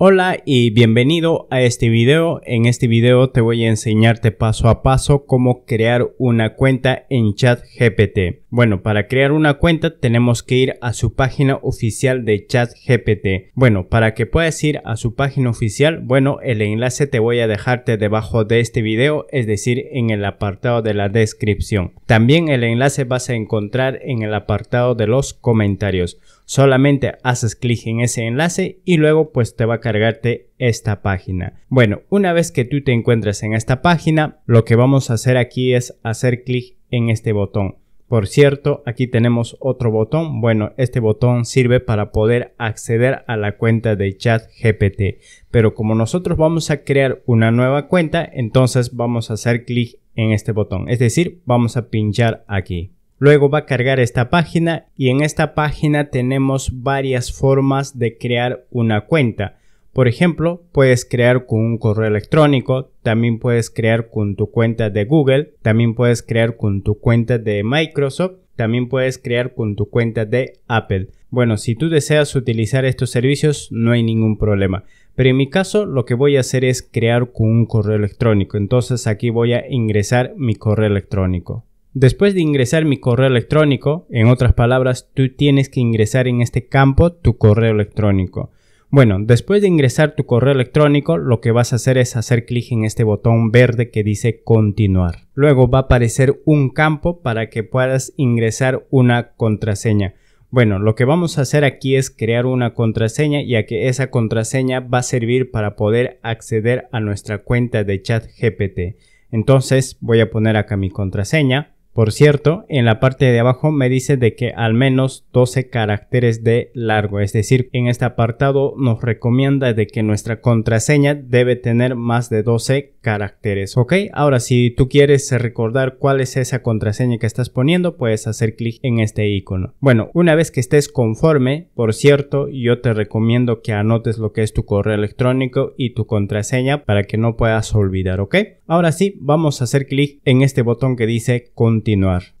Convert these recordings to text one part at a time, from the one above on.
Hola y bienvenido a este video. En este video te voy a enseñarte paso a paso cómo crear una cuenta en ChatGPT. Bueno, para crear una cuenta tenemos que ir a su página oficial de ChatGPT. Bueno, para que puedas ir a su página oficial, bueno, el enlace te voy a dejarte debajo de este video, es decir, en el apartado de la descripción. También el enlace vas a encontrar en el apartado de los comentarios. Solamente haces clic en ese enlace y luego pues te va a cargarte esta página. Bueno, una vez que tú te encuentras en esta página, lo que vamos a hacer aquí es hacer clic en este botón. Por cierto, aquí tenemos otro botón. Bueno, este botón sirve para poder acceder a la cuenta de ChatGPT. Pero como nosotros vamos a crear una nueva cuenta, entonces vamos a hacer clic en este botón. Es decir, vamos a pinchar aquí. Luego va a cargar esta página y en esta página tenemos varias formas de crear una cuenta. Por ejemplo, puedes crear con un correo electrónico, también puedes crear con tu cuenta de Google, también puedes crear con tu cuenta de Microsoft, también puedes crear con tu cuenta de Apple. Bueno, si tú deseas utilizar estos servicios no hay ningún problema. Pero en mi caso lo que voy a hacer es crear con un correo electrónico. Entonces aquí voy a ingresar mi correo electrónico. Después de ingresar mi correo electrónico, en otras palabras, tú tienes que ingresar en este campo tu correo electrónico. Bueno, después de ingresar tu correo electrónico, lo que vas a hacer es hacer clic en este botón verde que dice continuar. Luego va a aparecer un campo para que puedas ingresar una contraseña. Bueno, lo que vamos a hacer aquí es crear una contraseña ya que esa contraseña va a servir para poder acceder a nuestra cuenta de chat GPT. Entonces voy a poner acá mi contraseña por cierto, en la parte de abajo me dice de que al menos 12 caracteres de largo, es decir, en este apartado nos recomienda de que nuestra contraseña debe tener más de 12 caracteres, ¿ok? Ahora, si tú quieres recordar cuál es esa contraseña que estás poniendo, puedes hacer clic en este icono. Bueno, una vez que estés conforme, por cierto, yo te recomiendo que anotes lo que es tu correo electrónico y tu contraseña para que no puedas olvidar, ¿ok? Ahora sí, vamos a hacer clic en este botón que dice continuar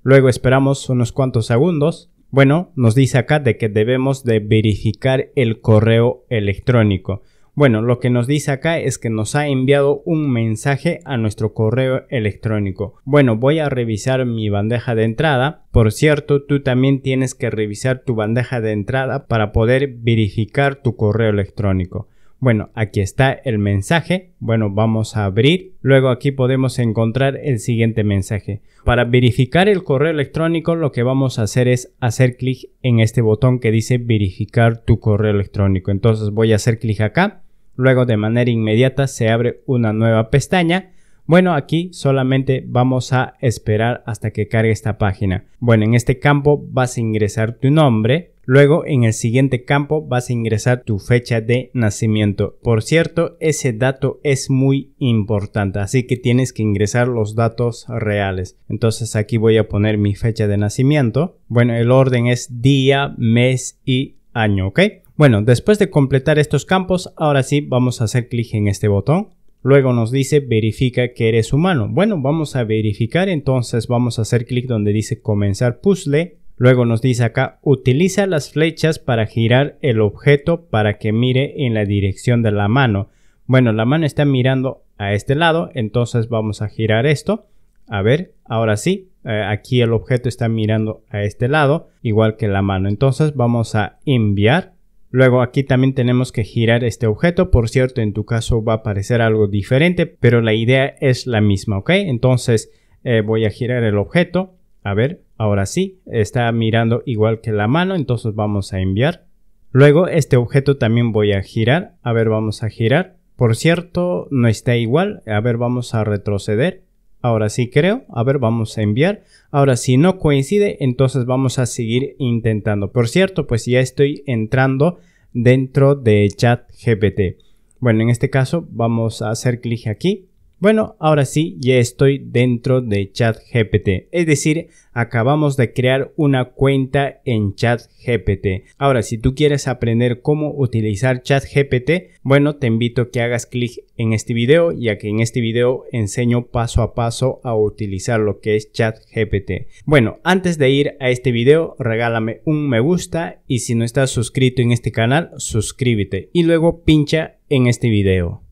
Luego esperamos unos cuantos segundos. Bueno, nos dice acá de que debemos de verificar el correo electrónico. Bueno, lo que nos dice acá es que nos ha enviado un mensaje a nuestro correo electrónico. Bueno, voy a revisar mi bandeja de entrada. Por cierto, tú también tienes que revisar tu bandeja de entrada para poder verificar tu correo electrónico. Bueno, aquí está el mensaje. Bueno, vamos a abrir. Luego aquí podemos encontrar el siguiente mensaje. Para verificar el correo electrónico lo que vamos a hacer es hacer clic en este botón que dice verificar tu correo electrónico. Entonces voy a hacer clic acá. Luego de manera inmediata se abre una nueva pestaña. Bueno, aquí solamente vamos a esperar hasta que cargue esta página. Bueno, en este campo vas a ingresar tu nombre, Luego en el siguiente campo vas a ingresar tu fecha de nacimiento. Por cierto, ese dato es muy importante, así que tienes que ingresar los datos reales. Entonces aquí voy a poner mi fecha de nacimiento. Bueno, el orden es día, mes y año, ¿ok? Bueno, después de completar estos campos, ahora sí vamos a hacer clic en este botón. Luego nos dice verifica que eres humano. Bueno, vamos a verificar, entonces vamos a hacer clic donde dice comenzar puzzle Luego nos dice acá, utiliza las flechas para girar el objeto para que mire en la dirección de la mano. Bueno, la mano está mirando a este lado, entonces vamos a girar esto. A ver, ahora sí, eh, aquí el objeto está mirando a este lado, igual que la mano. Entonces vamos a enviar. Luego aquí también tenemos que girar este objeto. Por cierto, en tu caso va a parecer algo diferente, pero la idea es la misma, ¿ok? Entonces eh, voy a girar el objeto. A ver, Ahora sí, está mirando igual que la mano, entonces vamos a enviar. Luego este objeto también voy a girar. A ver, vamos a girar. Por cierto, no está igual. A ver, vamos a retroceder. Ahora sí creo. A ver, vamos a enviar. Ahora, si no coincide, entonces vamos a seguir intentando. Por cierto, pues ya estoy entrando dentro de chat GPT, Bueno, en este caso vamos a hacer clic aquí bueno, ahora sí, ya estoy dentro de ChatGPT, es decir, acabamos de crear una cuenta en ChatGPT. Ahora, si tú quieres aprender cómo utilizar ChatGPT, bueno, te invito a que hagas clic en este video, ya que en este video enseño paso a paso a utilizar lo que es ChatGPT. Bueno, antes de ir a este video, regálame un me gusta y si no estás suscrito en este canal, suscríbete y luego pincha en este video.